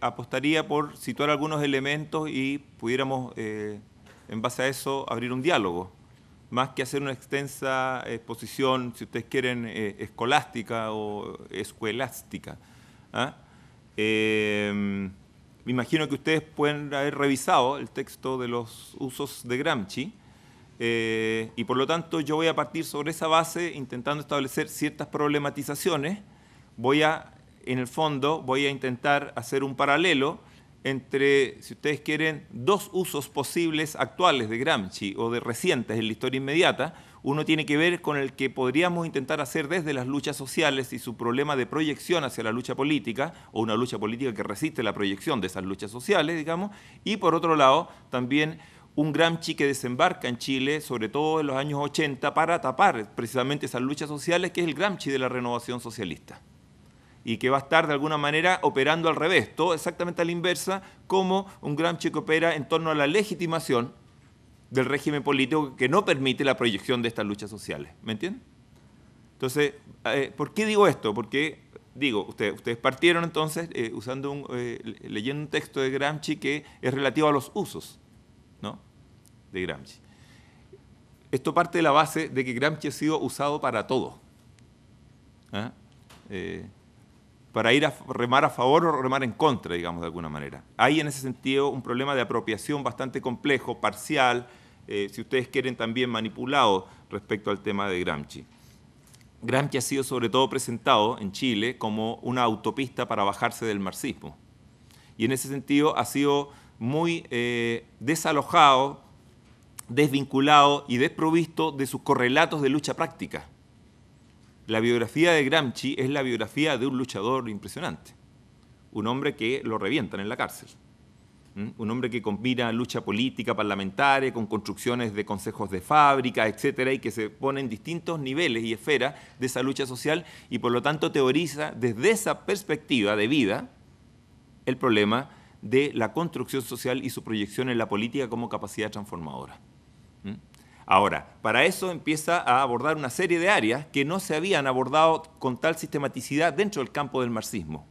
apostaría por situar algunos elementos y pudiéramos, eh, en base a eso, abrir un diálogo, más que hacer una extensa exposición, si ustedes quieren, eh, escolástica o escuelástica. ¿ah? Eh, me imagino que ustedes pueden haber revisado el texto de los usos de Gramsci. y por lo tanto yo voy a partir sobre esa base intentando establecer ciertas problematizaciones, voy a en el fondo voy a intentar hacer un paralelo entre, si ustedes quieren, dos usos posibles actuales de Gramsci o de recientes en la historia inmediata. Uno tiene que ver con el que podríamos intentar hacer desde las luchas sociales y su problema de proyección hacia la lucha política, o una lucha política que resiste la proyección de esas luchas sociales, digamos, y por otro lado también un Gramsci que desembarca en Chile, sobre todo en los años 80, para tapar precisamente esas luchas sociales, que es el Gramsci de la renovación socialista y que va a estar de alguna manera operando al revés, todo exactamente a la inversa, como un Gramsci que opera en torno a la legitimación del régimen político que no permite la proyección de estas luchas sociales. ¿Me entienden? Entonces, eh, ¿por qué digo esto? Porque, digo, ustedes, partieron entonces eh, un, eh, leyendo un texto de Gramsci que es relativo a los usos ¿no? de Gramsci. Esto parte de la base de que Gramsci ha sido usado para todo. ¿Ah? para ir a remar a favor o remar en contra, digamos, de alguna manera. Hay en ese sentido un problema de apropiación bastante complejo, parcial, eh, si ustedes quieren también manipulado respecto al tema de Gramsci. Gramsci ha sido sobre todo presentado en Chile como una autopista para bajarse del marxismo. Y en ese sentido ha sido muy eh, desalojado, desvinculado y desprovisto de sus correlatos de lucha práctica. La biografía de Gramsci es la biografía de un luchador impresionante, un hombre que lo revientan en la cárcel, ¿Mm? un hombre que combina lucha política, parlamentaria, con construcciones de consejos de fábrica, etcétera, y que se pone en distintos niveles y esferas de esa lucha social y por lo tanto teoriza desde esa perspectiva de vida el problema de la construcción social y su proyección en la política como capacidad transformadora. Ahora, para eso empieza a abordar una serie de áreas que no se habían abordado con tal sistematicidad dentro del campo del marxismo,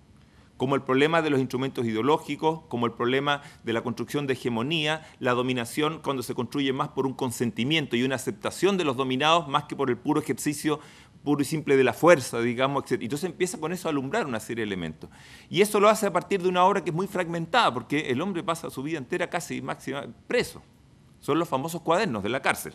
como el problema de los instrumentos ideológicos, como el problema de la construcción de hegemonía, la dominación cuando se construye más por un consentimiento y una aceptación de los dominados más que por el puro ejercicio puro y simple de la fuerza, digamos, etc. Entonces empieza con eso a alumbrar una serie de elementos. Y eso lo hace a partir de una obra que es muy fragmentada, porque el hombre pasa su vida entera casi máxima preso. Son los famosos cuadernos de la cárcel.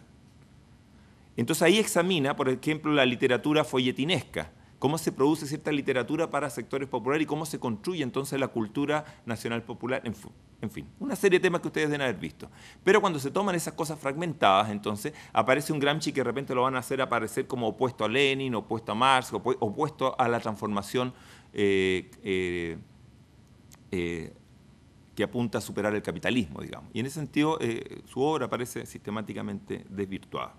Entonces ahí examina, por ejemplo, la literatura folletinesca, cómo se produce cierta literatura para sectores populares y cómo se construye entonces la cultura nacional popular, en, fin, una serie de temas que ustedes deben haber visto. Pero cuando se toman esas cosas fragmentadas, entonces aparece un Gramsci que de repente lo van a hacer aparecer como opuesto a Lenin, opuesto a Marx, opuesto a la transformación eh, eh, eh, que apunta a superar el capitalismo, digamos. Y en ese sentido, eh, su obra parece sistemáticamente desvirtuada.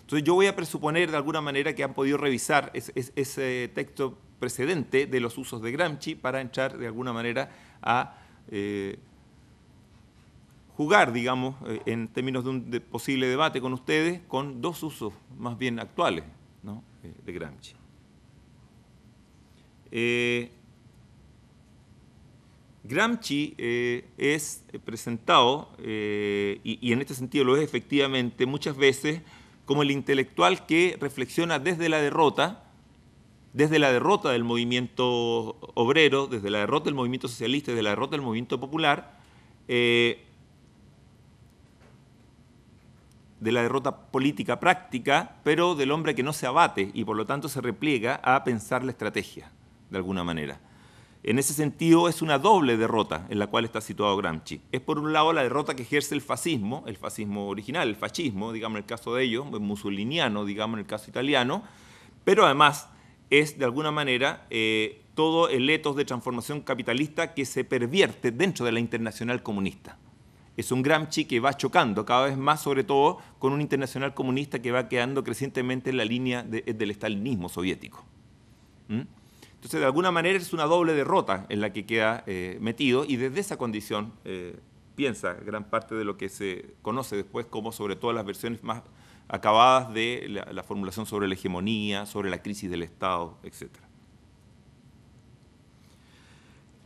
Entonces yo voy a presuponer de alguna manera que han podido revisar ese texto precedente de los usos de Gramsci para entrar de alguna manera a eh, jugar, digamos, eh, en términos de un posible debate con ustedes, con dos usos más bien actuales de Gramsci. Gramsci eh, es presentado, eh, y, en este sentido lo es efectivamente, muchas veces como el intelectual que reflexiona desde la derrota, desde la derrota del movimiento obrero, desde la derrota del movimiento socialista, desde la derrota del movimiento popular, eh, de la derrota política práctica, pero del hombre que no se abate y por lo tanto se repliega a pensar la estrategia, de alguna manera. En ese sentido, es una doble derrota en la cual está situado Gramsci. Es por un lado la derrota que ejerce el fascismo, el fascismo original, el fascismo, digamos en el caso de ellos, el digamos en el caso italiano, pero además es de alguna manera eh, todo el etos de transformación capitalista que se pervierte dentro de la internacional comunista. Es un Gramsci que va chocando cada vez más, sobre todo con un internacional comunista que va quedando crecientemente en la línea del estalinismo soviético. ¿Mm? Entonces, de alguna manera es una doble derrota en la que queda eh, metido y desde esa condición eh, piensa gran parte de lo que se conoce después como sobre todo las versiones más acabadas de la, formulación sobre la hegemonía, sobre la crisis del Estado, etc.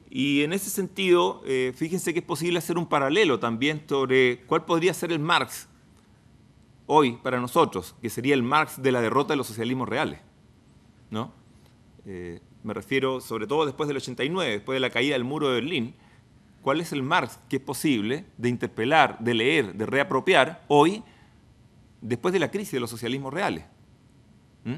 Y en ese sentido, eh, fíjense que es posible hacer un paralelo también sobre cuál podría ser el Marx hoy para nosotros, que sería el Marx de la derrota de los socialismos reales. ¿no? Me refiero sobre todo después del 89, después de la caída del muro de Berlín. ¿Cuál es el Marx que es posible de interpelar, de leer, de reapropiar hoy, después de la crisis de los socialismos reales? ¿Mm?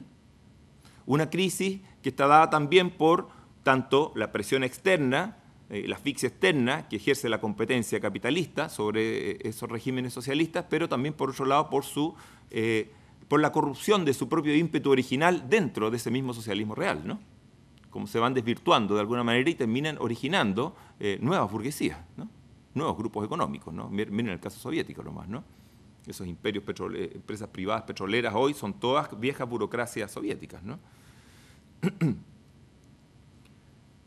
Una crisis que está dada también por tanto la presión externa, eh, la asfixia externa que ejerce la competencia capitalista sobre eh, esos regímenes socialistas, pero también por otro lado por su... Eh, por la corrupción de su propio ímpetu original dentro de ese mismo socialismo real, ¿no? como se van desvirtuando de alguna manera y terminan originando eh, nuevas burguesías, nuevos grupos económicos. Miren el caso soviético nomás, ¿no? Esos imperios, empresas privadas petroleras hoy son todas viejas burocracias soviéticas,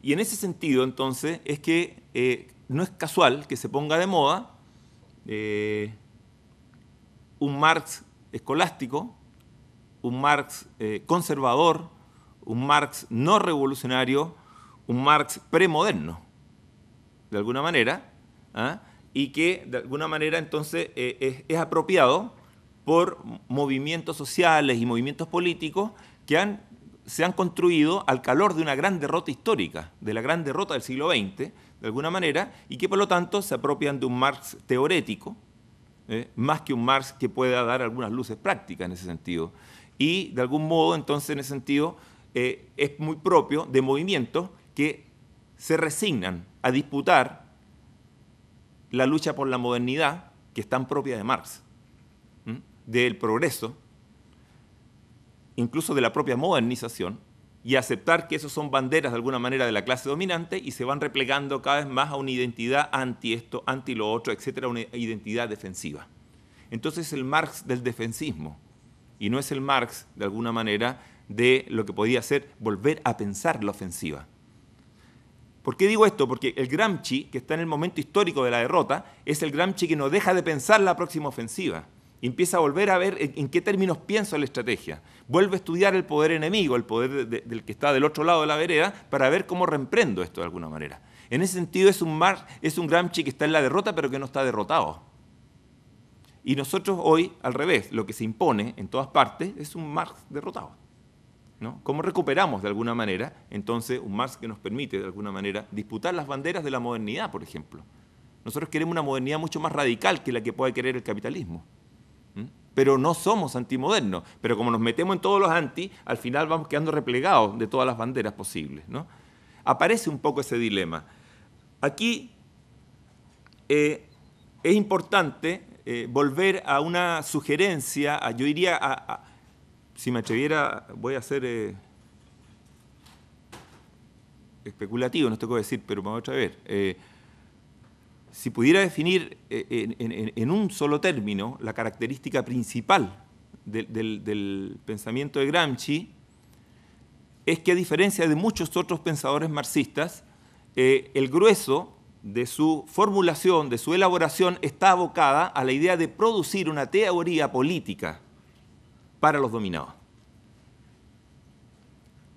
Y en ese sentido, entonces, es que eh, no es casual que se ponga de moda eh, un Marx escolástico, un Marx conservador, un Marx no revolucionario, un Marx premoderno, de alguna manera, ¿ah? y que de alguna manera entonces eh, es, apropiado por movimientos sociales y movimientos políticos que se han construido al calor de una gran derrota histórica, de la gran derrota del siglo XX, de alguna manera, y que por lo tanto se apropian de un Marx teorético, ¿eh? más que un Marx que pueda dar algunas luces prácticas en ese sentido. Y de algún modo, entonces, en ese sentido, eh, es muy propio de movimientos que se resignan a disputar la lucha por la modernidad que es tan propia de Marx, del progreso, incluso de la propia modernización, y aceptar que esos son banderas de alguna manera de la clase dominante y se van replegando cada vez más a una identidad anti esto, anti lo otro, etcétera, una identidad defensiva. Entonces el Marx del defensismo, y no es el Marx de alguna manera de lo que podía ser volver a pensar la ofensiva. ¿Por qué digo esto? Porque el Gramsci, que está en el momento histórico de la derrota, es el Gramsci que no deja de pensar la próxima ofensiva. empieza a volver a ver en, qué términos pienso la estrategia. Vuelve a estudiar el poder enemigo, el poder del que está del otro lado de la vereda, para ver cómo reemprendo esto de alguna manera. En ese sentido es un, Marx es un Gramsci que está en la derrota, pero que no está derrotado. Y nosotros hoy, al revés, lo que se impone en todas partes es un Marx derrotado. ¿Cómo recuperamos de alguna manera entonces un Marx que nos permite de alguna manera disputar las banderas de la modernidad, por ejemplo? Nosotros queremos una modernidad mucho más radical que la que puede querer el capitalismo. Pero no somos antimodernos. Pero como nos metemos en todos los anti, al final vamos quedando replegados de todas las banderas posibles. Aparece un poco ese dilema. Aquí eh, es importante eh, volver a una sugerencia, yo diría a si me atreviera, voy a ser eh, especulativo, no tengo que decir, pero me voy a atrever. Eh, si pudiera definir eh, en, un solo término la característica principal del, pensamiento de Gramsci, es que a diferencia de muchos otros pensadores marxistas, el grueso de su formulación, de su elaboración, está abocada a la idea de producir una teoría política para los dominados.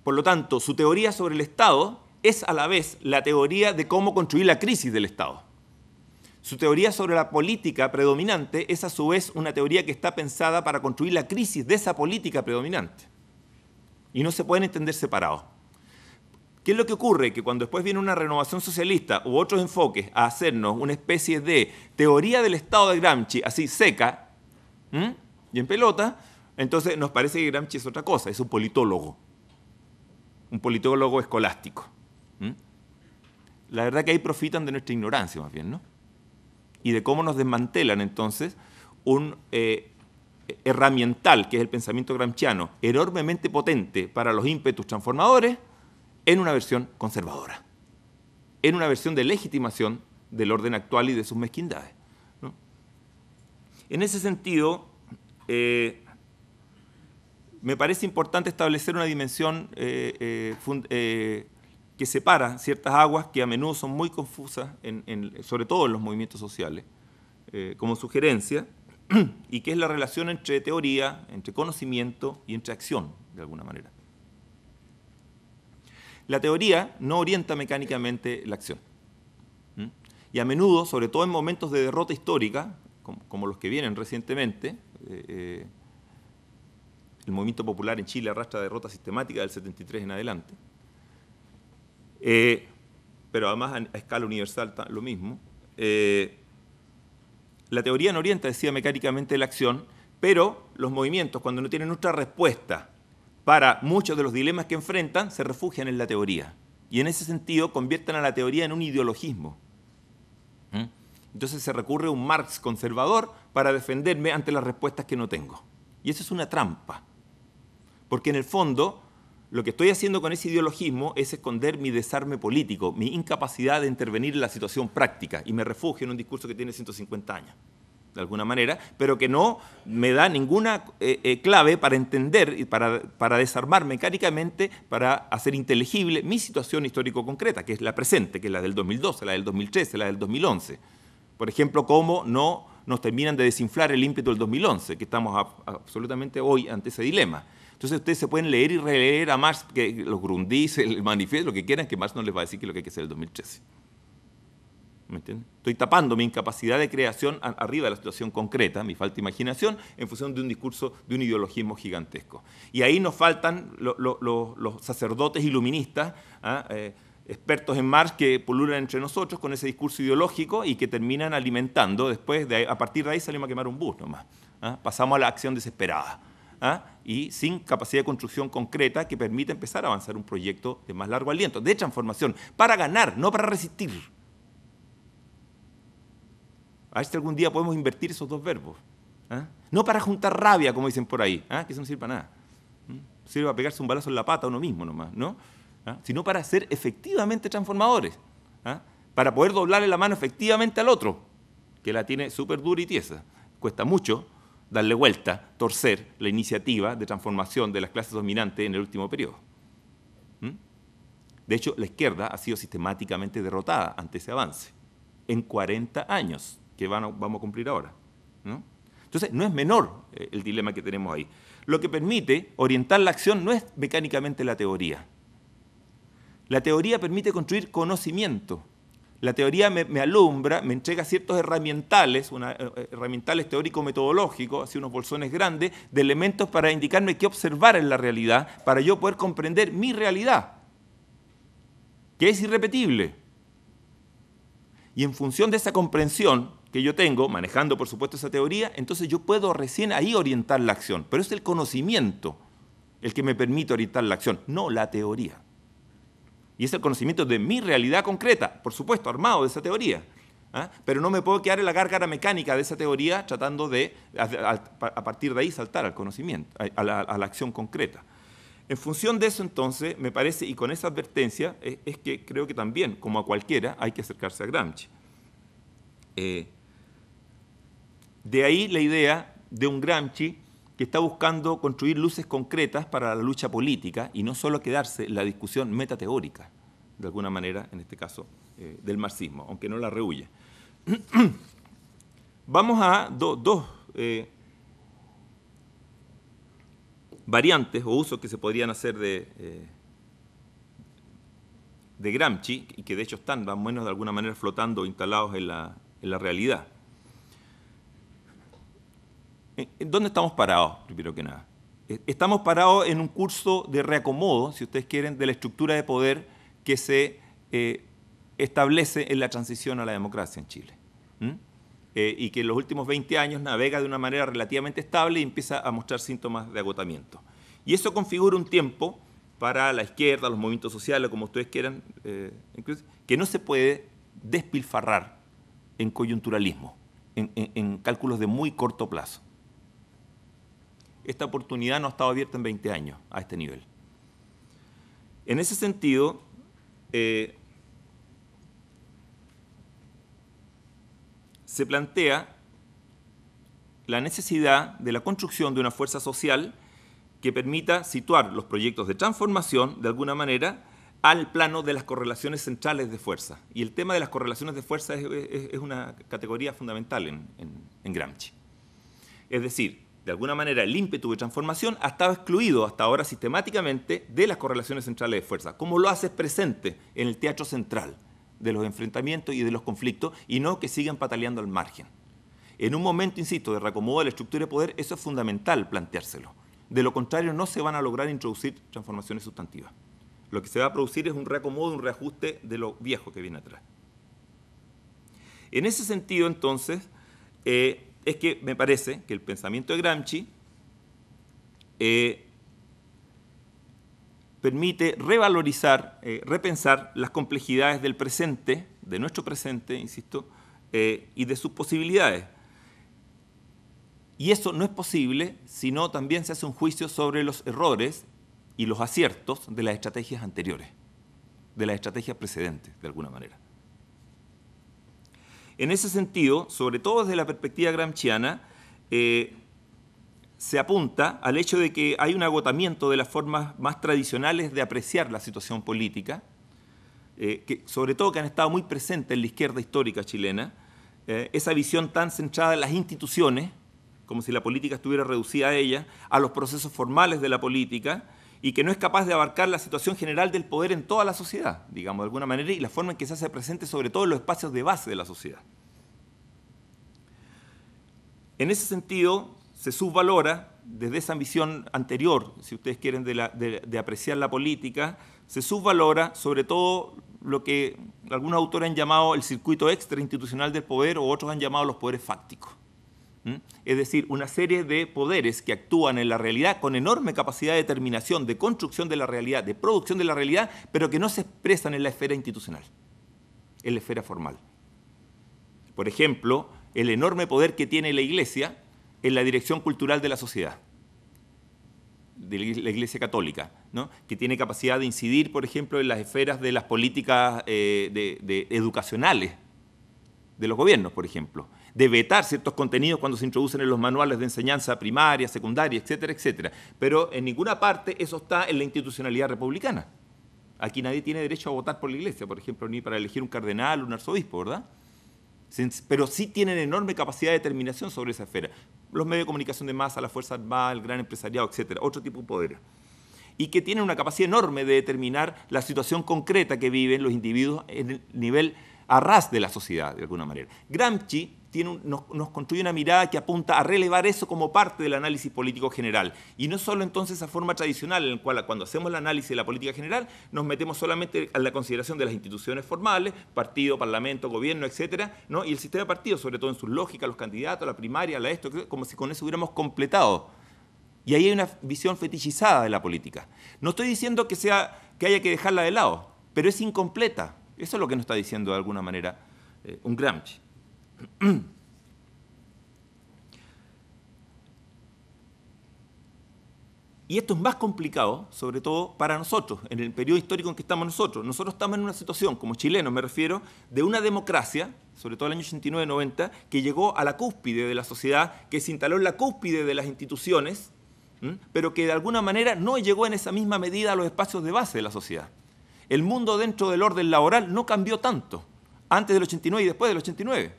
Por lo tanto, su teoría sobre el Estado es a la vez la teoría de cómo construir la crisis del Estado. Su teoría sobre la política predominante es a su vez una teoría que está pensada para construir la crisis de esa política predominante. Y no se pueden entender separados. ¿Qué es lo que ocurre? Que cuando después viene una renovación socialista u otros enfoques a hacernos una especie de teoría del Estado de Gramsci, así seca y en pelota, entonces nos parece que Gramsci es otra cosa, es un politólogo, un politólogo escolástico. La verdad que ahí profitan de nuestra ignorancia más bien, ¿no? Y de cómo nos desmantelan entonces un eh, herramiental, que es el pensamiento gramsciano, enormemente potente para los ímpetus transformadores, en una versión conservadora, en una versión de legitimación del orden actual y de sus mezquindades. En ese sentido, eh, me parece importante establecer una dimensión eh, eh, eh, que separa ciertas aguas que a menudo son muy confusas, sobre todo en los movimientos sociales, como sugerencia, y que es la relación entre teoría, entre conocimiento y entre acción, de alguna manera. La teoría no orienta mecánicamente la acción. Y a menudo, sobre todo en momentos de derrota histórica, como, los que vienen recientemente, el movimiento popular en Chile arrastra derrota sistemática del 73 en adelante. Eh, pero además a, escala universal lo mismo. Eh, la teoría no orienta, decía mecánicamente, la acción, pero los movimientos, cuando no tienen otra respuesta para muchos de los dilemas que enfrentan, se refugian en la teoría. Y en ese sentido convierten a la teoría en un ideologismo. ¿Mm? Entonces se recurre a un Marx conservador para defenderme ante las respuestas que no tengo. Y eso es una trampa. Porque en el fondo, lo que estoy haciendo con ese ideologismo es esconder mi desarme político, mi incapacidad de intervenir en la situación práctica, y me refugio en un discurso que tiene 150 años, de alguna manera, pero que no me da ninguna eh, eh, clave para entender y para, desarmar mecánicamente, para hacer inteligible mi situación histórico concreta, que es la presente, que es la del 2012, la del 2013, la del 2011. Por ejemplo, cómo no nos terminan de desinflar el ímpetu del 2011, que estamos absolutamente hoy ante ese dilema. Entonces ustedes se pueden leer y releer a Marx, que los Grundis, el manifiesto, lo que quieran, que Marx no les va a decir que lo que hay que hacer el 2013. ¿Me entienden? Estoy tapando mi incapacidad de creación arriba de la situación concreta, mi falta de imaginación, en función de un discurso, de un ideologismo gigantesco. Y ahí nos faltan los sacerdotes iluministas, ¿ah? eh, expertos en Marx que pululan entre nosotros con ese discurso ideológico y que terminan alimentando. Después, a partir de ahí salimos a quemar un bus nomás. ¿ah? Pasamos a la acción desesperada. ¿ah? y sin capacidad de construcción concreta que permita empezar a avanzar un proyecto de más largo aliento, de transformación, para ganar, no para resistir. A ver si algún día podemos invertir esos dos verbos. ¿ah? No para juntar rabia, como dicen por ahí, ¿ah? que eso no sirve para nada. Sirve para pegarse un balazo en la pata a uno mismo nomás, ¿no? Sino para ser efectivamente transformadores. Para poder doblarle la mano efectivamente al otro, que la tiene súper dura y tiesa. Cuesta mucho, darle vuelta, torcer la iniciativa de transformación de las clases dominantes en el último periodo. ¿Mm? De hecho, la izquierda ha sido sistemáticamente derrotada ante ese avance, en 40 años, que vamos a cumplir ahora. Entonces, no es menor eh, el dilema que tenemos ahí. Lo que permite orientar la acción no es mecánicamente la teoría. La teoría permite construir conocimiento, la teoría me, alumbra, me entrega ciertos herramientales, eh, herramientales teórico-metodológicos, así unos bolsones grandes, de elementos para indicarme qué observar en la realidad, para yo poder comprender mi realidad, que es irrepetible. Y en función de esa comprensión que yo tengo, manejando por supuesto esa teoría, entonces yo puedo recién ahí orientar la acción, pero es el conocimiento el que me permite orientar la acción, no la teoría. Y es el conocimiento de mi realidad concreta, por supuesto, armado de esa teoría. ¿ah? Pero no me puedo quedar en la gárgara mecánica de esa teoría tratando de, a, partir de ahí, saltar al conocimiento, a la, acción concreta. En función de eso, entonces, me parece, y con esa advertencia, eh, es, que creo que también, como a cualquiera, hay que acercarse a Gramsci. Eh, de ahí la idea de un Gramsci que está buscando construir luces concretas para la lucha política y no solo quedarse en la discusión metateórica, de alguna manera, en este caso, eh, del marxismo, aunque no la rehuye. Vamos a dos eh, variantes o usos que se podrían hacer de, eh, de Gramsci, y que de hecho están más o menos de alguna manera flotando, instalados en la, en la realidad. Eh, ¿Dónde estamos parados, primero que nada? Eh, estamos parados en un curso de reacomodo, si ustedes quieren, de la estructura de poder que se eh, establece en la transición a la democracia en Chile. y que en los últimos 20 años navega de una manera relativamente estable y empieza a mostrar síntomas de agotamiento. Y eso configura un tiempo para la izquierda, los movimientos sociales, como ustedes quieran, que no se puede despilfarrar en coyunturalismo, en cálculos de muy corto plazo esta oportunidad no ha estado abierta en 20 años a este nivel. En ese sentido, eh, se plantea la necesidad de la construcción de una fuerza social que permita situar los proyectos de transformación, de alguna manera, al plano de las correlaciones centrales de fuerza. Y el tema de las correlaciones de fuerza es, una categoría fundamental en Gramsci. Es decir, de alguna manera, el ímpetu de transformación ha estado excluido hasta ahora sistemáticamente de las correlaciones centrales de fuerza, como lo haces presente en el teatro central de los enfrentamientos y de los conflictos, y no que sigan pataleando al margen. En un momento, insisto, de reacomodo de la estructura de poder, eso es fundamental planteárselo. De lo contrario, no se van a lograr introducir transformaciones sustantivas. Lo que se va a producir es un reacomodo, un reajuste de lo viejo que viene atrás. En ese sentido, entonces, eh, es que me parece que el pensamiento de Gramsci eh, permite revalorizar, eh, repensar las complejidades del presente, de nuestro presente, insisto, eh, y de sus posibilidades. Y eso no es posible si no también se hace un juicio sobre los errores y los aciertos de las estrategias anteriores, de las estrategias precedentes, de alguna manera. En ese sentido, sobre todo desde la perspectiva gramsciana, eh, se apunta al hecho de que hay un agotamiento de las formas más tradicionales de apreciar la situación política, eh, que, sobre todo que han estado muy presentes en la izquierda histórica chilena, eh, esa visión tan centrada en las instituciones, como si la política estuviera reducida a ella, a los procesos formales de la política, y que no es capaz de abarcar la situación general del poder en toda la sociedad, digamos de alguna manera, y la forma en que se hace presente sobre todo en los espacios de base de la sociedad. En ese sentido, se subvalora, desde esa visión anterior, si ustedes quieren, de, apreciar la política, se subvalora sobre todo lo que algunos autores han llamado el circuito extrainstitucional del poder o otros han llamado los poderes fácticos es decir, una serie de poderes que actúan en la realidad con enorme capacidad de determinación, de construcción de la realidad, de producción de la realidad, pero que no se expresan en la esfera institucional, en la esfera formal. Por ejemplo, el enorme poder que tiene la Iglesia en la dirección cultural de la sociedad, de la Iglesia Católica, que tiene capacidad de incidir, por ejemplo, en las esferas de las políticas eh, educacionales de los gobiernos, por ejemplo de vetar ciertos contenidos cuando se introducen en los manuales de enseñanza primaria, secundaria, etcétera, etcétera. Pero en ninguna parte eso está en la institucionalidad republicana. Aquí nadie tiene derecho a votar por la iglesia, por ejemplo, ni para elegir un cardenal, un arzobispo, ¿verdad? Pero sí tienen enorme capacidad de determinación sobre esa esfera. Los medios de comunicación de masa, la Fuerza Armada, el gran empresariado, etcétera, otro tipo de poder y que tienen una capacidad enorme de determinar la situación concreta que viven los individuos en el nivel a ras de la sociedad, de alguna manera. Gramsci tiene nos, construye una mirada que apunta a relevar eso como parte del análisis político general. Y no solo entonces esa forma tradicional en la cual cuando hacemos el análisis de la política general nos metemos solamente a la consideración de las instituciones formales, partido, parlamento, gobierno, etcétera, y el sistema de partidos, sobre todo en sus lógica los candidatos, la primaria, la esto, como si con eso hubiéramos completado. Y ahí hay una visión fetichizada de la política. No estoy diciendo que, sea, que haya que dejarla de lado, pero es incompleta. Eso es lo que nos está diciendo de alguna manera eh, un Gramsci. Y esto es más complicado, sobre todo para nosotros, en el periodo histórico en que estamos nosotros. Nosotros estamos en una situación, como chilenos me refiero, de una democracia, sobre todo el año 89-90, que llegó a la cúspide de la sociedad, que se instaló en la cúspide de las instituciones, pero que de alguna manera no llegó en esa misma medida a los espacios de base de la sociedad. El mundo dentro del orden laboral no cambió tanto antes del 89 y después del 89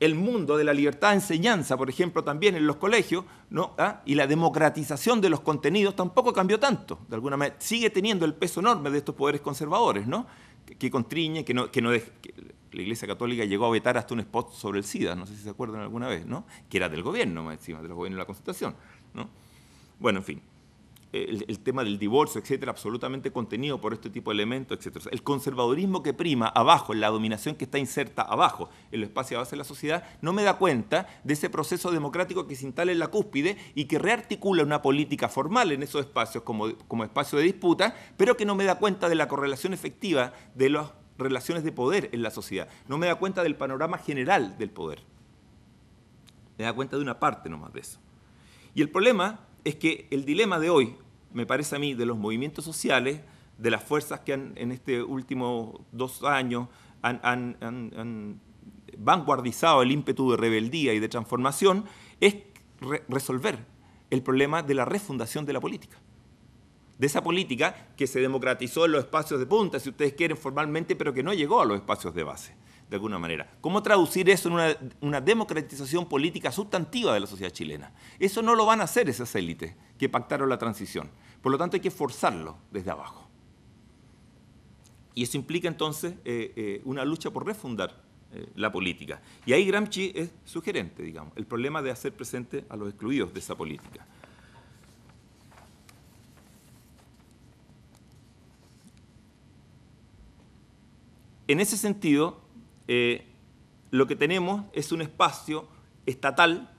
el mundo de la libertad de enseñanza, por ejemplo, también en los colegios, ¿no? ¿Ah? y la democratización de los contenidos tampoco cambió tanto. De alguna manera, sigue teniendo el peso enorme de estos poderes conservadores, ¿no? que, que que no, que no la Iglesia Católica llegó a vetar hasta un spot sobre el SIDA, no sé si se acuerdan alguna vez, ¿no? que era del gobierno, más encima, los gobiernos de la Constitución. ¿no? Bueno, en fin el, tema del divorcio, etcétera, absolutamente contenido por este tipo de elementos, etcétera. El conservadurismo que prima abajo, la dominación que está inserta abajo, en los espacios base de la sociedad, no me da cuenta de ese proceso democrático que se instala en la cúspide y que rearticula una política formal en esos espacios como, como espacio de disputa, pero que no me da cuenta de la correlación efectiva de las relaciones de poder en la sociedad. No me da cuenta del panorama general del poder. Me da cuenta de una parte nomás de eso. Y el problema es que el dilema de hoy, me parece a mí, de los movimientos sociales, de las fuerzas que han, en este último dos años han, vanguardizado el ímpetu de rebeldía y de transformación, es resolver el problema de la refundación de la política. De esa política que se democratizó en los espacios de punta, si ustedes quieren, formalmente, pero que no llegó a los espacios de base, de alguna manera. ¿Cómo traducir eso en una democratización política sustantiva de la sociedad chilena? Eso no lo van a hacer esas élites que pactaron la transición. Por lo tanto, hay que forzarlo desde abajo. Y eso implica entonces eh, eh, una lucha por refundar eh, la política. Y ahí Gramsci es sugerente, digamos, el problema de hacer presente a los excluidos de esa política. En ese sentido, lo que tenemos es un espacio estatal,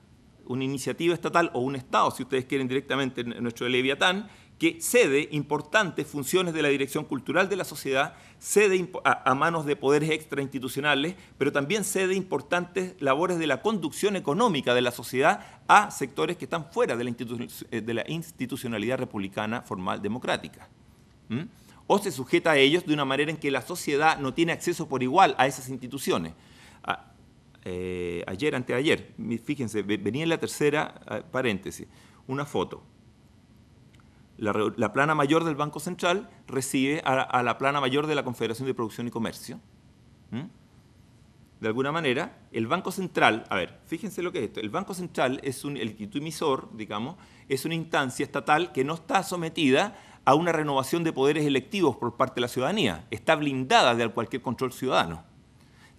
una iniciativa estatal o un Estado, si ustedes quieren directamente, nuestro Leviatán, que cede importantes funciones de la dirección cultural de la sociedad, cede a, manos de poderes extrainstitucionales, pero también cede importantes labores de la conducción económica de la sociedad a sectores que están fuera de la, eh, de la institucionalidad republicana formal democrática. O se sujeta a ellos de una manera en que la sociedad no tiene acceso por igual a esas instituciones. Ah, eh, ayer, anteayer, fíjense, venía en la tercera ah, paréntesis, una foto la, plana mayor del Banco Central recibe a, la plana mayor de la Confederación de Producción y Comercio. De alguna manera, el Banco Central, a ver, fíjense lo que es esto, el Banco Central es un, el emisor, digamos, es una instancia estatal que no está sometida a una renovación de poderes electivos por parte de la ciudadanía, está blindada de cualquier control ciudadano.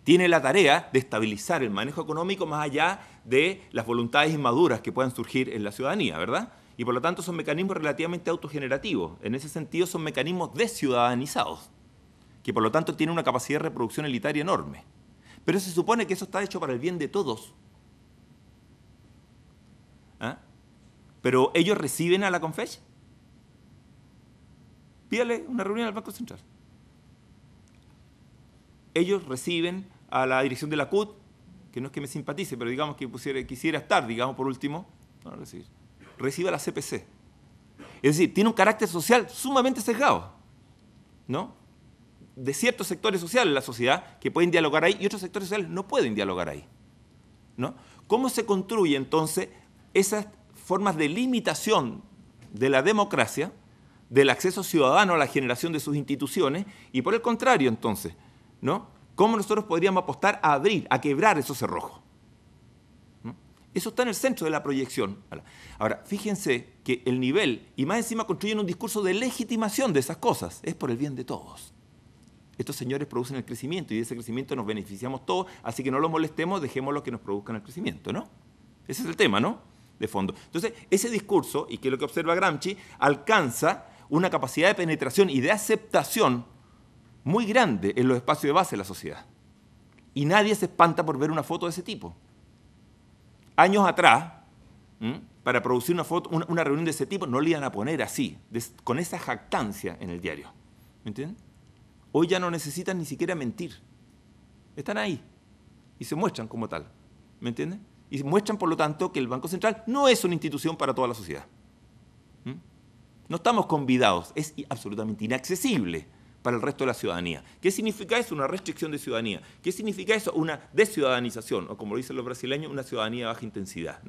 Tiene la tarea de estabilizar el manejo económico más allá de las voluntades inmaduras que puedan surgir en la ciudadanía, ¿verdad? y por lo tanto son mecanismos relativamente autogenerativos. En ese sentido son mecanismos desciudadanizados, que por lo tanto tienen una capacidad de reproducción elitaria enorme. Pero se supone que eso está hecho para el bien de todos. ¿Ah? Pero ellos reciben a la confes? Pídale una reunión al Banco Central. Ellos reciben a la dirección de la CUT, que no es que me simpatice, pero digamos que quisiera estar, digamos, por último. No, recibir reciba la CPC. Es decir, tiene un carácter social sumamente sesgado, ¿no? De ciertos sectores sociales de la sociedad que pueden dialogar ahí y otros sectores sociales no pueden dialogar ahí, ¿no? ¿Cómo se construye entonces esas formas de limitación de la democracia, del acceso ciudadano a la generación de sus instituciones y por el contrario entonces, ¿no? ¿Cómo nosotros podríamos apostar a abrir, a quebrar esos cerrojos? Eso está en el centro de la proyección. Ahora, fíjense que el nivel, y más encima construyen un discurso de legitimación de esas cosas, es por el bien de todos. Estos señores producen el crecimiento y de ese crecimiento nos beneficiamos todos, así que no los molestemos, dejémoslo que nos produzcan el crecimiento, ¿no? Ese es el tema, ¿no? De fondo. Entonces, ese discurso, y que es lo que observa Gramsci, alcanza una capacidad de penetración y de aceptación muy grande en los espacios de base de la sociedad. Y nadie se espanta por ver una foto de ese tipo años atrás, para producir una, foto, una, reunión de ese tipo, no le iban a poner así, con esa jactancia en el diario. ¿Me entienden? Hoy ya no necesitan ni siquiera mentir. Están ahí y se muestran como tal. ¿Me entienden? Y muestran, por lo tanto, que el Banco Central no es una institución para toda la sociedad. No estamos convidados, es absolutamente inaccesible para el resto de la ciudadanía. ¿Qué significa eso? Una restricción de ciudadanía. ¿Qué significa eso? Una desciudadanización, o como lo dicen los brasileños, una ciudadanía de baja intensidad.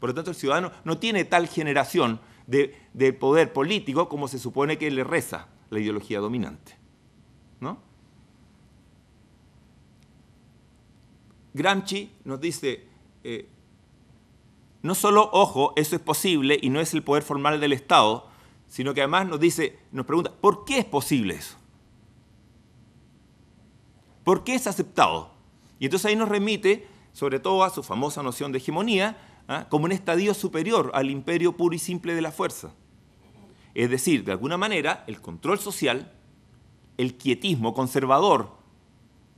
Por lo tanto, el ciudadano no tiene tal generación de, poder político como se supone que le reza la ideología dominante. Gramsci nos dice, eh, no solo, ojo, eso es posible y no es el poder formal del Estado, sino que además nos dice, nos pregunta, ¿por qué es posible eso? ¿Por qué es aceptado. Y entonces ahí nos remite, sobre todo, a su famosa noción de hegemonía, ¿ah? como un estadio superior al imperio puro y simple de la fuerza. Es decir, de alguna manera, el control social, el quietismo conservador,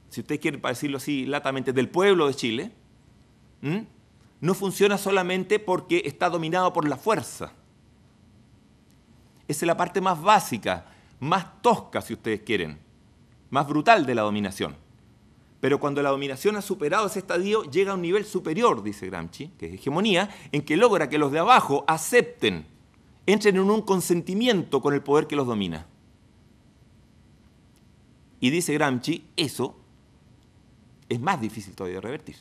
si ustedes quieren decirlo así latamente, del pueblo de Chile, no funciona solamente porque está dominado por la fuerza. Esa es la parte más básica, más tosca, si ustedes quieren más brutal de la dominación. Pero cuando la dominación ha superado ese estadio, llega a un nivel superior, dice Gramsci, que es hegemonía, en que logra que los de abajo acepten, entren en un consentimiento con el poder que los domina. Y dice Gramsci, eso es más difícil todavía de revertir.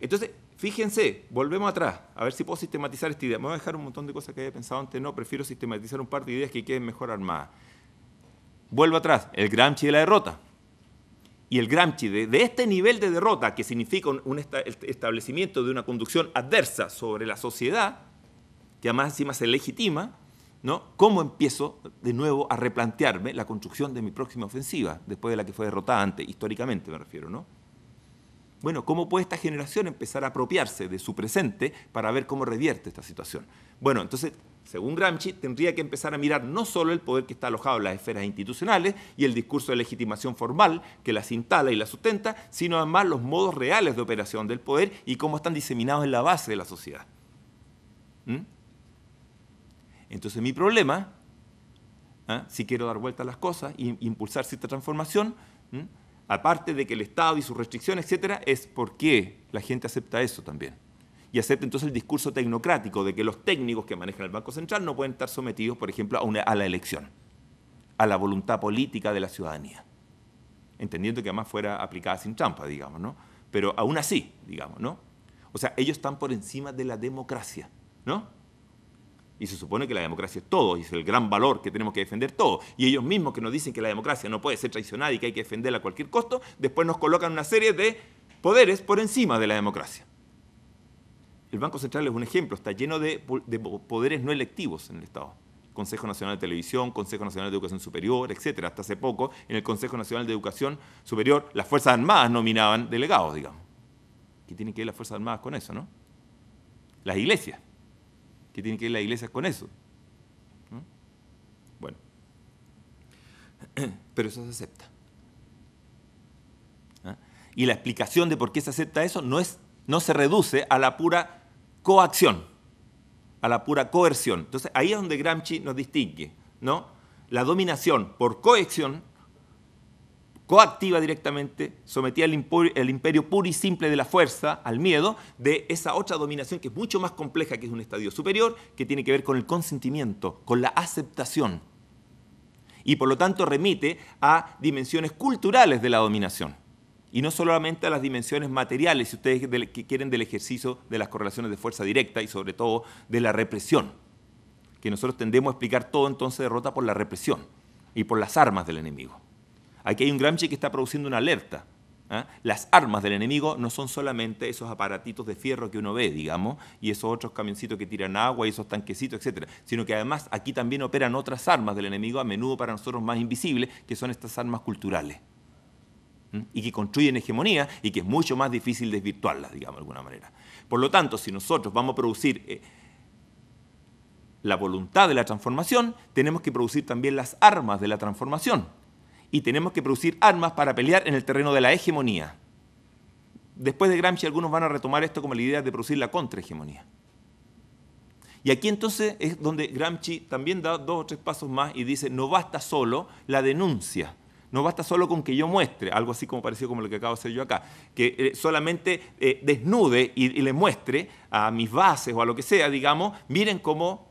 Entonces, fíjense, volvemos atrás, a ver si puedo sistematizar esta idea. Me voy a dejar un montón de cosas que había pensado antes, no, prefiero sistematizar un par de ideas que queden mejor armadas vuelvo atrás, el Gramsci de la derrota. Y el Gramsci de, de este nivel de derrota, que significa un, establecimiento de una conducción adversa sobre la sociedad, que además encima se legitima, ¿no? ¿Cómo empiezo de nuevo a replantearme la construcción de mi próxima ofensiva, después de la que fue derrotada antes, históricamente me refiero, ¿no? Bueno, ¿cómo puede esta generación empezar a apropiarse de su presente para ver cómo revierte esta situación? Bueno, entonces según Gramsci, tendría que empezar a mirar no solo el poder que está alojado en las esferas institucionales y el discurso de legitimación formal que las instala y las sustenta, sino además los modos reales de operación del poder y cómo están diseminados en la base de la sociedad. ¿Mm? Entonces mi problema, ¿ah? si quiero dar vuelta a las cosas e impulsar cierta transformación, aparte de que el Estado y sus restricciones, etcétera, es por qué la gente acepta eso también y acepta entonces el discurso tecnocrático de que los técnicos que manejan el Banco Central no pueden estar sometidos, por ejemplo, a, la elección, a la voluntad política de la ciudadanía, entendiendo que además fuera aplicada sin trampa, digamos, ¿no? Pero aún así, digamos, ¿no? O sea, ellos están por encima de la democracia, ¿no? Y se supone que la democracia es todo, y es el gran valor que tenemos que defender todo. Y ellos mismos que nos dicen que la democracia no puede ser traicionada y que hay que defenderla a cualquier costo, después nos colocan una serie de poderes por encima de la democracia. El Banco Central es un ejemplo, está lleno de, poderes no electivos en el Estado. Consejo Nacional de Televisión, Consejo Nacional de Educación Superior, etcétera. Hasta hace poco, en el Consejo Nacional de Educación Superior, las Fuerzas Armadas nominaban delegados, digamos. ¿Qué tienen que ver las Fuerzas Armadas con eso, no? Las iglesias. ¿Qué tienen que ver las iglesias con eso? Bueno. Pero eso se acepta. ¿Ah? Y la explicación de por qué se acepta eso no, es, no se reduce a la pura coacción, a la pura coerción. Entonces ahí es donde Gramsci nos distingue, ¿no? La dominación por coacción, coactiva directamente, sometía al imperio puro y simple de la fuerza, al miedo, de esa otra dominación que es mucho más compleja, que es un estadio superior, que tiene que ver con el consentimiento, con la aceptación. Y por lo tanto remite a dimensiones culturales de la dominación y no solamente a las dimensiones materiales, si ustedes quieren, del ejercicio de las correlaciones de fuerza directa y sobre todo de la represión, que nosotros tendemos a explicar todo entonces derrota por la represión y por las armas del enemigo. Aquí hay un Gramsci que está produciendo una alerta. ¿ah? Las armas del enemigo no son solamente esos aparatitos de fierro que uno ve, digamos, y esos otros camioncitos que tiran agua y esos tanquecitos, etc. Sino que además aquí también operan otras armas del enemigo, a menudo para nosotros más invisibles, que son estas armas culturales y que construyen hegemonía y que es mucho más difícil desvirtuarlas, digamos, de alguna manera. Por lo tanto, si nosotros vamos a producir eh, la voluntad de la transformación, tenemos que producir también las armas de la transformación y tenemos que producir armas para pelear en el terreno de la hegemonía. Después de Gramsci algunos van a retomar esto como la idea de producir la contrahegemonía. Y aquí entonces es donde Gramsci también da dos o tres pasos más y dice, no basta solo la denuncia no basta solo con que yo muestre, algo así como parecido como lo que acabo de hacer yo acá, que eh, solamente eh, desnude y, le muestre a mis bases o a lo que sea, digamos, miren cómo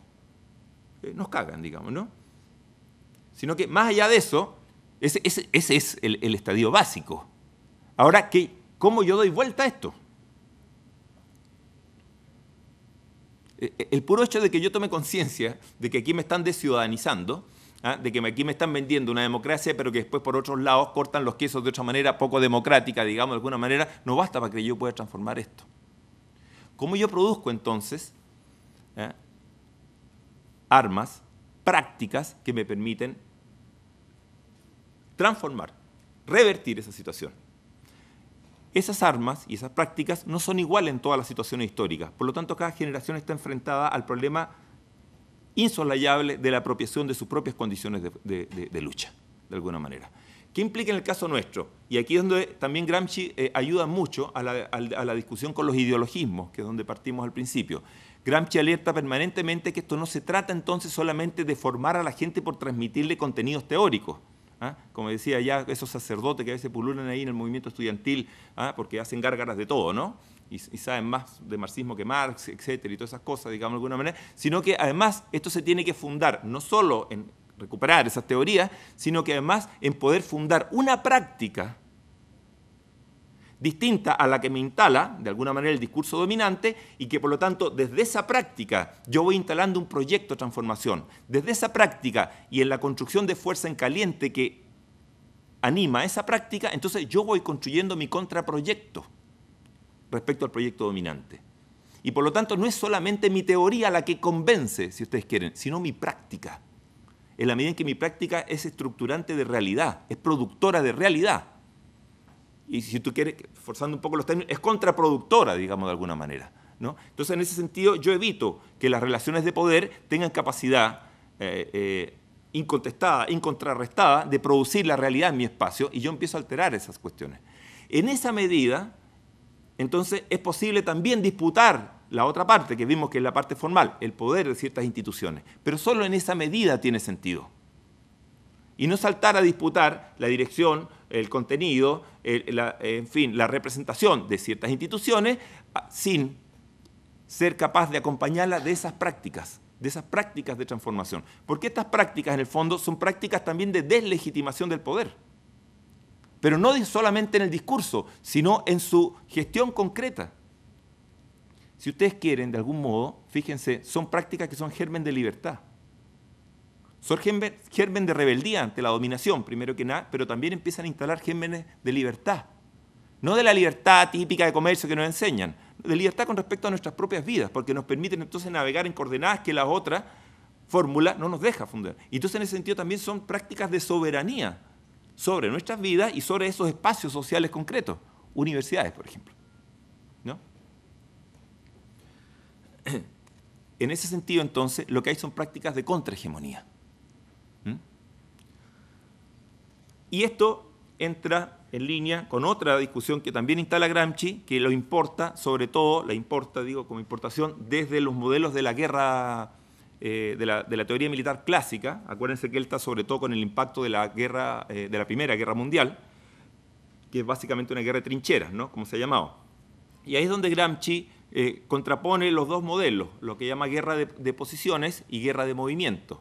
eh, nos cagan, digamos, ¿no? Sino que más allá de eso, ese, es el, estadio básico. Ahora, ¿qué, ¿cómo yo doy vuelta a esto? El puro hecho de que yo tome conciencia de que aquí me están desciudadanizando, ¿ah? de que aquí me están vendiendo una democracia, pero que después por otros lados cortan los quesos de otra manera poco democrática, digamos de alguna manera, no basta para que yo pueda transformar esto. ¿Cómo yo produzco entonces ¿ah? armas, prácticas que me permiten transformar, revertir esa situación? Esas armas y esas prácticas no son iguales en todas las situaciones históricas. Por lo tanto, cada generación está enfrentada al problema insolayable de la apropiación de sus propias condiciones de, lucha, de alguna manera. ¿Qué implica en el caso nuestro? Y aquí es donde también Gramsci eh, ayuda mucho a la, discusión con los ideologismos, que es donde partimos al principio. Gramsci alerta permanentemente que esto no se trata entonces solamente de formar a la gente por transmitirle contenidos teóricos. ¿ah? Como decía ya esos sacerdotes que a veces pululan ahí en el movimiento estudiantil, ¿ah? porque hacen gárgaras de todo, ¿no? y, saben más de marxismo que Marx, etcétera, y todas esas cosas, digamos de alguna manera, sino que además esto se tiene que fundar no solo en recuperar esas teorías, sino que además en poder fundar una práctica distinta a la que me instala, de alguna manera, el discurso dominante y que, por lo tanto, desde esa práctica yo voy instalando un proyecto de transformación. Desde esa práctica y en la construcción de fuerza en caliente que anima esa práctica, entonces yo voy construyendo mi contraproyecto respecto al proyecto dominante. Y por lo tanto no es solamente mi teoría la que convence, si ustedes quieren, sino mi práctica. En la medida en que mi práctica es estructurante de realidad, es productora de realidad. Y si tú quieres, forzando un poco los términos, es contraproductora, digamos de alguna manera. ¿no? Entonces, en ese sentido, yo evito que las relaciones de poder tengan capacidad eh, eh, incontestada, incontrarrestada, de producir la realidad en mi espacio y yo empiezo a alterar esas cuestiones. En esa medida, entonces es posible también disputar la otra parte, que vimos que es la parte formal, el poder de ciertas instituciones, pero solo en esa medida tiene sentido. Y no saltar a disputar la dirección, el contenido, en fin, la representación de ciertas instituciones sin ser capaz de acompañarla de esas prácticas, de esas prácticas de transformación. Porque estas prácticas, en el fondo, son prácticas también de deslegitimación del poder pero no solamente en el discurso, sino en su gestión concreta. Si ustedes quieren, de algún modo, fíjense, son prácticas que son germen de libertad. Son germen, de rebeldía ante la dominación, primero que nada, pero también empiezan a instalar gérmenes de libertad. No de la libertad típica de comercio que nos enseñan, de libertad con respecto a nuestras propias vidas, porque nos permiten entonces navegar en coordenadas que la otra fórmula no nos deja fundar. Y entonces en ese sentido también son prácticas de soberanía, sobre nuestras vidas y sobre esos espacios sociales concretos, universidades, por ejemplo. ¿No? En ese sentido, entonces, lo que hay son prácticas de contrahegemonía. ¿Mm? Y esto entra en línea con otra discusión que también instala Gramsci, que lo importa, sobre todo, la importa, digo, como importación, desde los modelos de la guerra eh, de, la, teoría militar clásica, acuérdense que él está sobre todo con el impacto de la, guerra, eh, de la Primera Guerra Mundial, que es básicamente una guerra de trincheras, ¿no? Como se ha llamado. Y ahí es donde Gramsci eh, contrapone los dos modelos, lo que llama guerra de, posiciones y guerra de movimiento,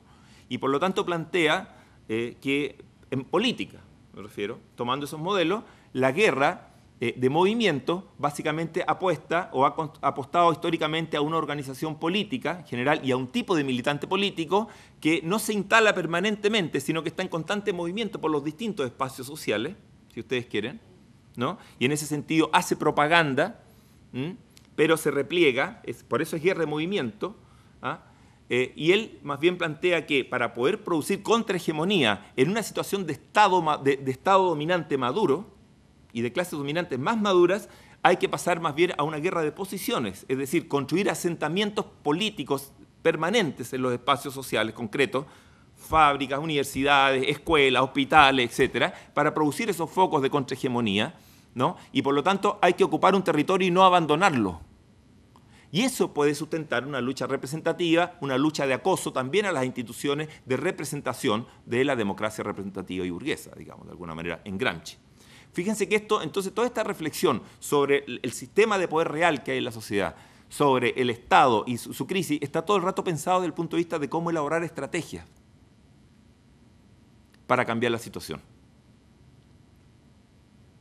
Y por lo tanto plantea que en política, me refiero, tomando esos modelos, la guerra eh, de movimiento básicamente apuesta o ha apostado históricamente a una organización política general y a un tipo de militante político que no se instala permanentemente, sino que está en constante movimiento por los distintos espacios sociales, si ustedes quieren, ¿no? Y en ese sentido hace propaganda, pero se repliega, es, por eso es guerra de movimiento, ¿ah? eh, y él más bien plantea que para poder producir contrahegemonía en una situación de Estado, de estado dominante maduro, y de clases dominantes más maduras, hay que pasar más bien a una guerra de posiciones, es decir, construir asentamientos políticos permanentes en los espacios sociales concretos, fábricas, universidades, escuelas, hospitales, etcétera, para producir esos focos de contrahegemonía, ¿no? Y por lo tanto hay que ocupar un territorio y no abandonarlo. Y eso puede sustentar una lucha representativa, una lucha de acoso también a las instituciones de representación de la democracia representativa y burguesa, digamos, de alguna manera, en Gramsci. Fíjense que esto, entonces, toda esta reflexión sobre el sistema de poder real que hay en la sociedad, sobre el Estado y su, crisis, está todo el rato pensado desde el punto de vista de cómo elaborar estrategias para cambiar la situación.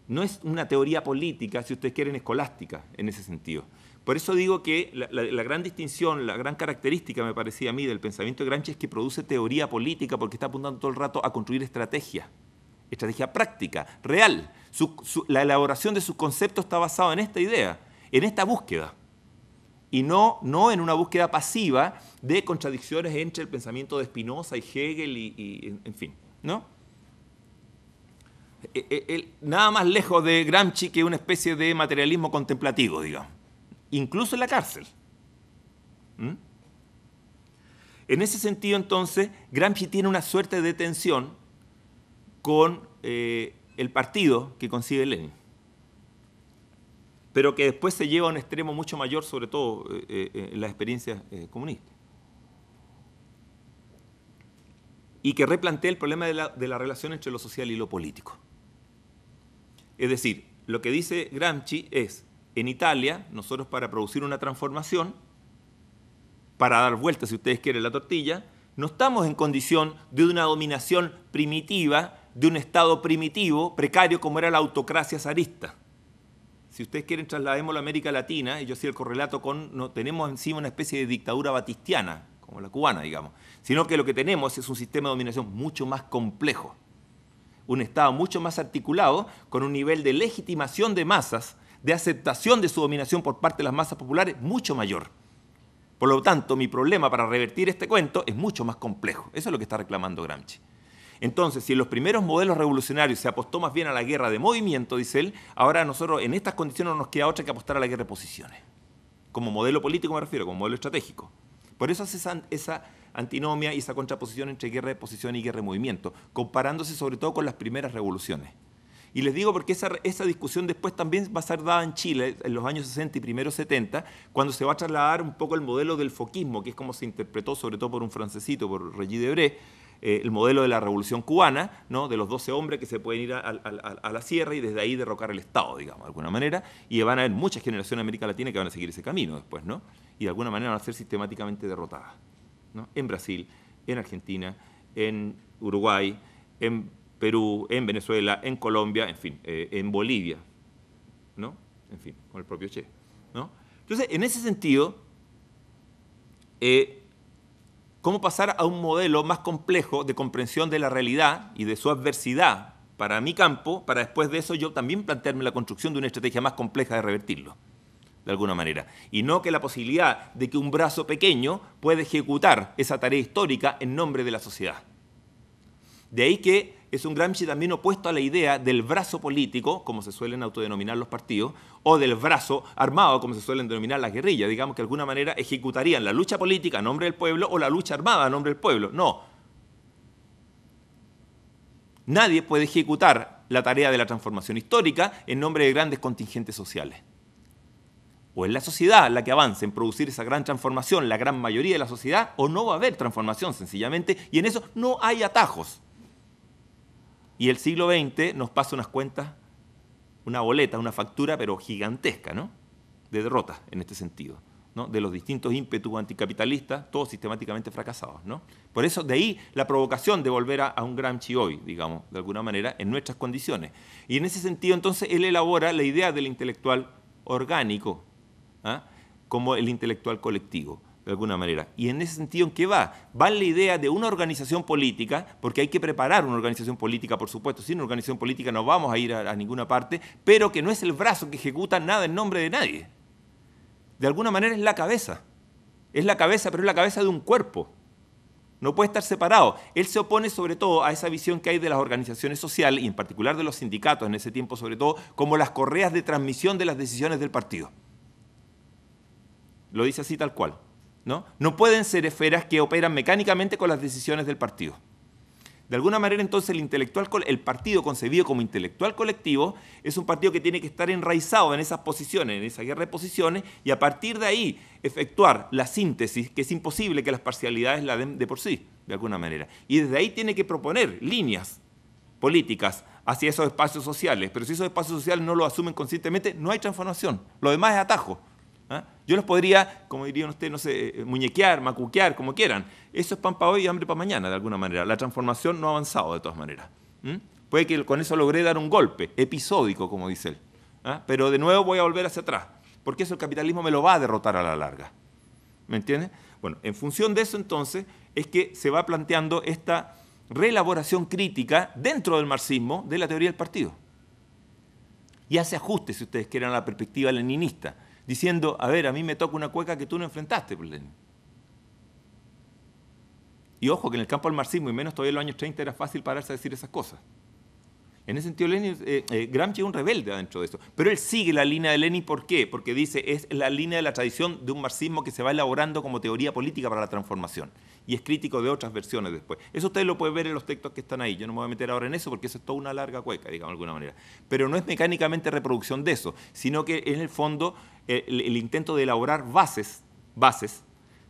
No es una teoría política, si ustedes quieren, escolástica en ese sentido. Por eso digo que la, gran distinción, la gran característica, me parecía a mí, del pensamiento de Gramsci es que produce teoría política porque está apuntando todo el rato a construir estrategia, estrategia práctica, real, la elaboración de sus conceptos está basada en esta idea, en esta búsqueda, y no, no en una búsqueda pasiva de contradicciones entre el pensamiento de Spinoza y Hegel y, en, fin, ¿no? E, e, nada más lejos de Gramsci que una especie de materialismo contemplativo, digamos, incluso en la cárcel. En ese sentido, entonces, Gramsci tiene una suerte de tensión con eh, el partido que concibe Lenin, pero que después se lleva a un extremo mucho mayor, sobre todo eh, eh, eh, en las experiencias comunistas. Y que replantea el problema de la, relación entre lo social y lo político. Es decir, lo que dice Gramsci es, en Italia, nosotros para producir una transformación, para dar vuelta, si ustedes quieren, la tortilla, no estamos en condición de una dominación primitiva de un Estado primitivo, precario como era la autocracia zarista. Si ustedes quieren, trasladémoslo a América Latina, y yo sí el correlato con, no tenemos encima una especie de dictadura batistiana, como la cubana, digamos, sino que lo que tenemos es un sistema de dominación mucho más complejo, un Estado mucho más articulado, con un nivel de legitimación de masas, de aceptación de su dominación por parte de las masas populares mucho mayor. Por lo tanto, mi problema para revertir este cuento es mucho más complejo. Eso es lo que está reclamando Gramsci. Entonces, si en los primeros modelos revolucionarios se apostó más bien a la guerra de movimiento, dice él, ahora nosotros en estas condiciones no nos queda otra que apostar a la guerra de posiciones. Como modelo político me refiero, como modelo estratégico. Por eso hace esa, antinomia y esa contraposición entre guerra de posición y guerra de movimiento, comparándose sobre todo con las primeras revoluciones. Y les digo porque esa, discusión después también va a ser dada en Chile en los años 60 y primeros 70, cuando se va a trasladar un poco el modelo del foquismo, que es como se interpretó sobre todo por un francesito, por Regis Debré, eh, el modelo de la revolución cubana, ¿no? de los 12 hombres que se pueden ir a, la sierra y desde ahí derrocar el Estado, digamos, de alguna manera, y van a haber muchas generaciones en América Latina que van a seguir ese camino después, ¿no? y de alguna manera van a ser sistemáticamente derrotadas, ¿no? en Brasil, en Argentina, en Uruguay, en Perú, en Venezuela, en Colombia, en fin, eh, en Bolivia, ¿no? en fin, con el propio Che. ¿no? Entonces, en ese sentido, eh, cómo pasar a un modelo más complejo de comprensión de la realidad y de su adversidad para mi campo, para después de eso yo también plantearme la construcción de una estrategia más compleja de revertirlo, de alguna manera. Y no que la posibilidad de que un brazo pequeño pueda ejecutar esa tarea histórica en nombre de la sociedad. De ahí que es un Gramsci también opuesto a la idea del brazo político, como se suelen autodenominar los partidos, o del brazo armado, como se suelen denominar las guerrillas, digamos que de alguna manera ejecutarían la lucha política a nombre del pueblo o la lucha armada a nombre del pueblo. No. Nadie puede ejecutar la tarea de la transformación histórica en nombre de grandes contingentes sociales. O es la sociedad la que avance en producir esa gran transformación, la gran mayoría de la sociedad, o no va a haber transformación sencillamente, y en eso no hay atajos. Y el siglo XX nos pasa unas cuentas, una boleta, una factura, pero gigantesca, ¿no? De derrotas en este sentido, ¿no? De los distintos ímpetus anticapitalistas, todos sistemáticamente fracasados, ¿no? Por eso, de ahí la provocación de volver a, un Gramsci hoy, digamos, de alguna manera, en nuestras condiciones. Y en ese sentido, entonces, él elabora la idea del intelectual orgánico ¿ah? como el intelectual colectivo de alguna manera. ¿Y en ese sentido en qué va? Va en la idea de una organización política, porque hay que preparar una organización política, por supuesto, sin una organización política no vamos a ir a, a ninguna parte, pero que no es el brazo que ejecuta nada en nombre de nadie. De alguna manera es la cabeza. Es la cabeza, pero es la cabeza de un cuerpo. No puede estar separado. Él se opone sobre todo a esa visión que hay de las organizaciones sociales y en particular de los sindicatos en ese tiempo sobre todo como las correas de transmisión de las decisiones del partido. Lo dice así tal cual. ¿no? no pueden ser esferas que operan mecánicamente con las decisiones del partido. De alguna manera entonces el, intelectual, el partido concebido como intelectual colectivo es un partido que tiene que estar enraizado en esas posiciones, en esa guerra de posiciones, y a partir de ahí efectuar la síntesis, que es imposible que las parcialidades la den de por sí, de alguna manera. Y desde ahí tiene que proponer líneas políticas hacia esos espacios sociales, pero si esos espacios sociales no lo asumen conscientemente, no hay transformación, lo demás es atajo, ¿Ah? Yo los podría, como dirían ustedes, no sé, eh, muñequear, macuquear, como quieran. Eso es pan para hoy y hambre para mañana, de alguna manera. La transformación no ha avanzado, de todas maneras. ¿Mm? Puede que con eso logré dar un golpe, episódico, como dice él. ¿Ah? Pero de nuevo voy a volver hacia atrás, porque eso el capitalismo me lo va a derrotar a la larga. ¿Me entienden? Bueno, en función de eso entonces es que se va planteando esta reelaboración crítica dentro del marxismo de la teoría del partido. Y hace ajustes, si ustedes quieren, a la perspectiva leninista diciendo, a ver, a mí me toca una cueca que tú no enfrentaste, Y ojo, que en el campo del marxismo, y menos todavía en los años 30, era fácil pararse a decir esas cosas. En ese sentido, Lenin, eh, eh, Gramsci es un rebelde adentro de eso. Pero él sigue la línea de Lenin, ¿por qué? Porque dice, es la línea de la tradición de un marxismo que se va elaborando como teoría política para la transformación. Y es crítico de otras versiones después. Eso ustedes lo pueden ver en los textos que están ahí. Yo no me voy a meter ahora en eso porque eso es toda una larga cueca, digamos de alguna manera. Pero no es mecánicamente reproducción de eso, sino que en el fondo el, el intento de elaborar bases, bases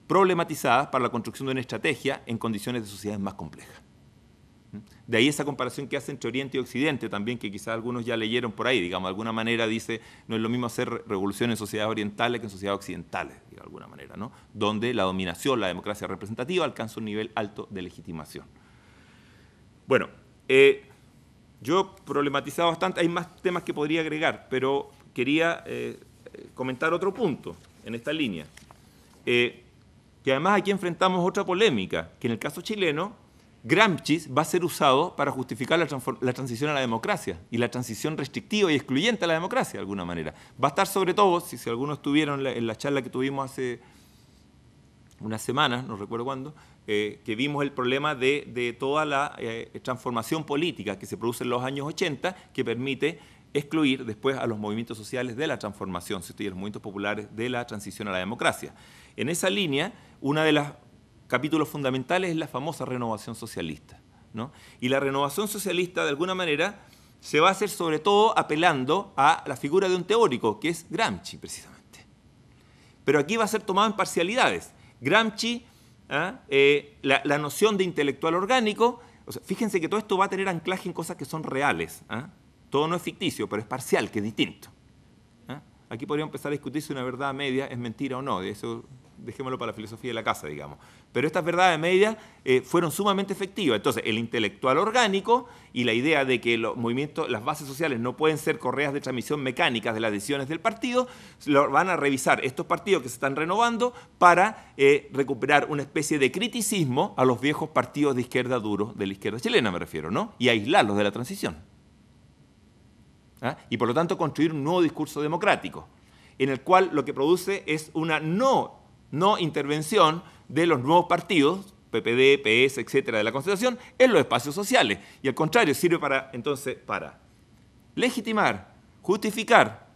problematizadas para la construcción de una estrategia en condiciones de sociedades más complejas. De ahí esa comparación que hace entre Oriente y Occidente también, que quizás algunos ya leyeron por ahí, digamos, de alguna manera dice, no es lo mismo hacer revoluciones en sociedades orientales que en sociedades occidentales, de alguna manera, ¿no? Donde la dominación, la democracia representativa alcanza un nivel alto de legitimación. Bueno, eh, yo he problematizado bastante, hay más temas que podría agregar, pero quería eh, comentar otro punto en esta línea. Eh, que además aquí enfrentamos otra polémica, que en el caso chileno Gramsci va a ser usado para justificar la, transición a la democracia y la transición restrictiva y excluyente a la democracia de alguna manera. Va a estar sobre todo, si, algunos estuvieron en la, charla que tuvimos hace unas semanas, no recuerdo cuándo, eh, que vimos el problema de, toda la eh, transformación política que se produce en los años 80, que permite excluir después a los movimientos sociales de la transformación, si y los movimientos populares de la transición a la democracia. En esa línea, una de las capítulos fundamentales es la famosa renovación socialista. Y la renovación socialista, de alguna manera, se va a hacer sobre todo apelando a la figura de un teórico, que es Gramsci, precisamente. Pero aquí va a ser tomado en parcialidades. Gramsci, ¿ah? eh, la, noción de intelectual orgánico, fíjense que todo esto va a tener anclaje en cosas que son reales. ¿ah? Todo no es ficticio, pero es parcial, que es distinto. ¿ah? Aquí podría empezar a discutir si una verdad media es mentira o no, de eso dejémoslo para la filosofía de la casa, digamos. Pero estas verdades medias eh, fueron sumamente efectivas. Entonces, el intelectual orgánico y la idea de que los movimientos, las bases sociales no pueden ser correas de transmisión mecánicas de las decisiones del partido, lo van a revisar estos partidos que se están renovando para eh, recuperar una especie de criticismo a los viejos partidos de izquierda duro, de la izquierda chilena me refiero, ¿no? Y aislarlos de la transición. ¿Ah? Y por lo tanto construir un nuevo discurso democrático en el cual lo que produce es una no no intervención de los nuevos partidos, PPD, PS, etcétera, de la Constitución, en los espacios sociales. Y al contrario, sirve para, entonces, para legitimar, justificar,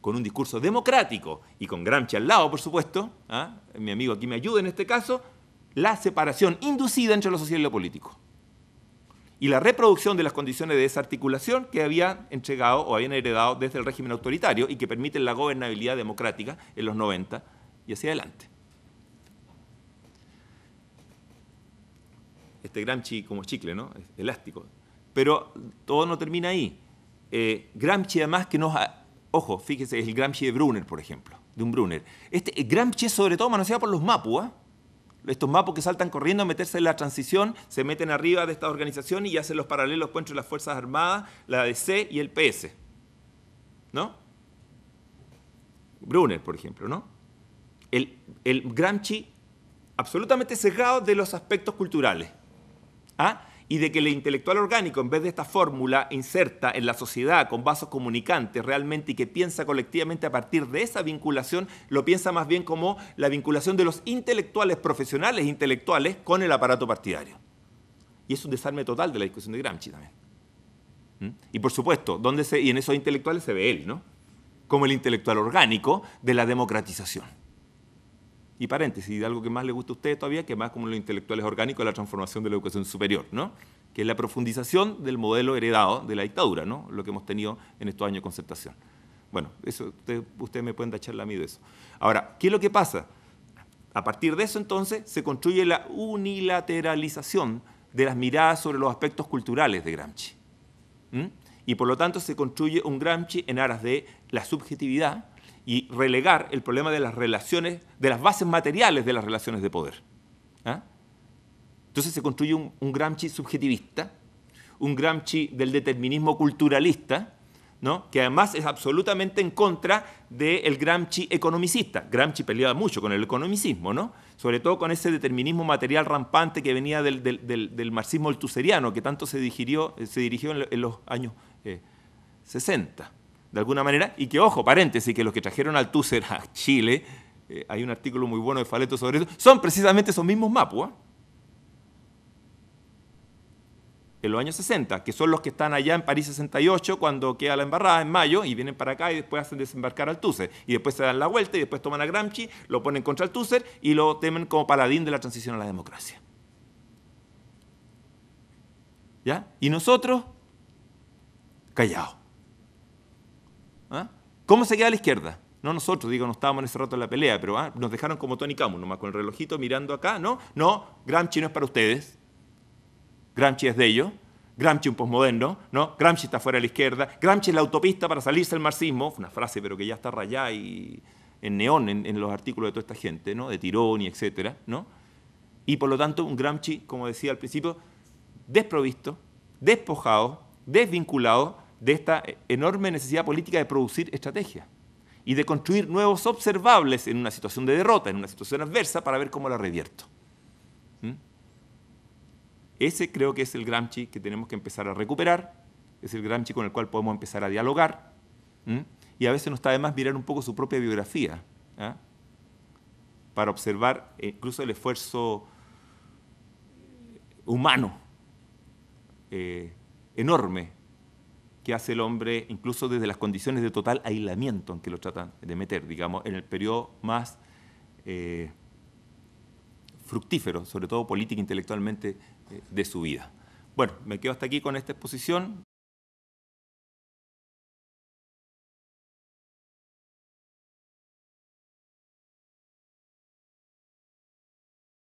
con un discurso democrático y con Gramsci al lado, por supuesto, ¿ah? mi amigo aquí me ayuda en este caso, la separación inducida entre lo social y lo político. Y la reproducción de las condiciones de desarticulación que habían entregado o habían heredado desde el régimen autoritario y que permiten la gobernabilidad democrática en los 90 y hacia adelante. Este Gramsci como chicle, ¿no? Es elástico. Pero todo no termina ahí. Eh, Gramsci además que nos... Ojo, fíjese, es el Gramsci de Brunner, por ejemplo, de un Brunner. Este eh, Gramsci es sobre todo manoseado por los mapu, ¿ah? estos mapu que saltan corriendo a meterse en la transición, se meten arriba de esta organización y hacen los paralelos entre las Fuerzas Armadas, la DC y el PS. ¿No? Brunner, por ejemplo, ¿no? el, Gramsci absolutamente cerrado de los aspectos culturales. ¿ah? Y de que el intelectual orgánico, en vez de esta fórmula inserta en la sociedad con vasos comunicantes realmente y que piensa colectivamente a partir de esa vinculación, lo piensa más bien como la vinculación de los intelectuales profesionales e intelectuales con el aparato partidario. Y es un desarme total de la discusión de Gramsci también. ¿Mm? Y por supuesto, ¿dónde y en esos intelectuales se ve él, ¿no? Como el intelectual orgánico de la democratización y paréntesis, de algo que más le gusta a ustedes todavía, que más como los intelectuales orgánicos de la transformación de la educación superior, ¿no? que es la profundización del modelo heredado de la dictadura, ¿no? lo que hemos tenido en estos años de concertación. Bueno, eso ustedes, me pueden tachar la mí de eso. Ahora, ¿qué es lo que pasa? A partir de eso entonces se construye la unilateralización de las miradas sobre los aspectos culturales de Gramsci. Y por lo tanto se construye un Gramsci en aras de la subjetividad, y relegar el problema de las relaciones, de las bases materiales de las relaciones de poder. ¿ah? Entonces se construye un, Gramsci subjetivista, un Gramsci del determinismo culturalista, ¿no? que además es absolutamente en contra del Gramsci economicista. Gramsci peleaba mucho con el economicismo, sobre todo con ese determinismo material rampante que venía del, marxismo altuseriano, que tanto se, se dirigió en, los años 60. Eh, de alguna manera, y que, ojo, paréntesis, que los que trajeron al Túcer a Chile, eh, hay un artículo muy bueno de Faleto sobre eso, son precisamente esos mismos mapuas. ¿ah? en los años 60, que son los que están allá en París 68 cuando queda la embarrada en mayo y vienen para acá y después hacen desembarcar al Tusser. Y después se dan la vuelta y después toman a Gramsci, lo ponen contra el Túcer y lo temen como paladín de la transición a la democracia. ¿Ya? Y nosotros, callados. ¿Ah? ¿Cómo se queda a la izquierda? No nosotros, digo, no estábamos en ese rato en la pelea, pero ah, nos dejaron como Tony Camus, nomás con el relojito mirando acá, ¿no? No, Gramsci no es para ustedes. Gramsci es de ellos. Gramsci un posmoderno, ¿no? Gramsci está fuera a la izquierda. Gramsci es la autopista para salirse del marxismo. una frase, pero que ya está rayada y en neón en, los artículos de toda esta gente, ¿no? De Tirón y etcétera, ¿no? Y por lo tanto, un Gramsci, como decía al principio, desprovisto, despojado, desvinculado de esta enorme necesidad política de producir estrategia y de construir nuevos observables en una situación de derrota, en una situación adversa, para ver cómo la revierto. ¿Mm? Ese creo que es el Gramsci que tenemos que empezar a recuperar, es el Gramsci con el cual podemos empezar a dialogar, y a veces nos está de más mirar un poco su propia biografía, ¿ah? para observar eh, incluso el esfuerzo humano eh, enorme que hace el hombre, incluso desde las condiciones de total aislamiento en que lo tratan de meter, digamos, en el periodo más eh, fructífero, sobre todo política e intelectualmente, eh, de su vida. Bueno, me quedo hasta aquí con esta exposición.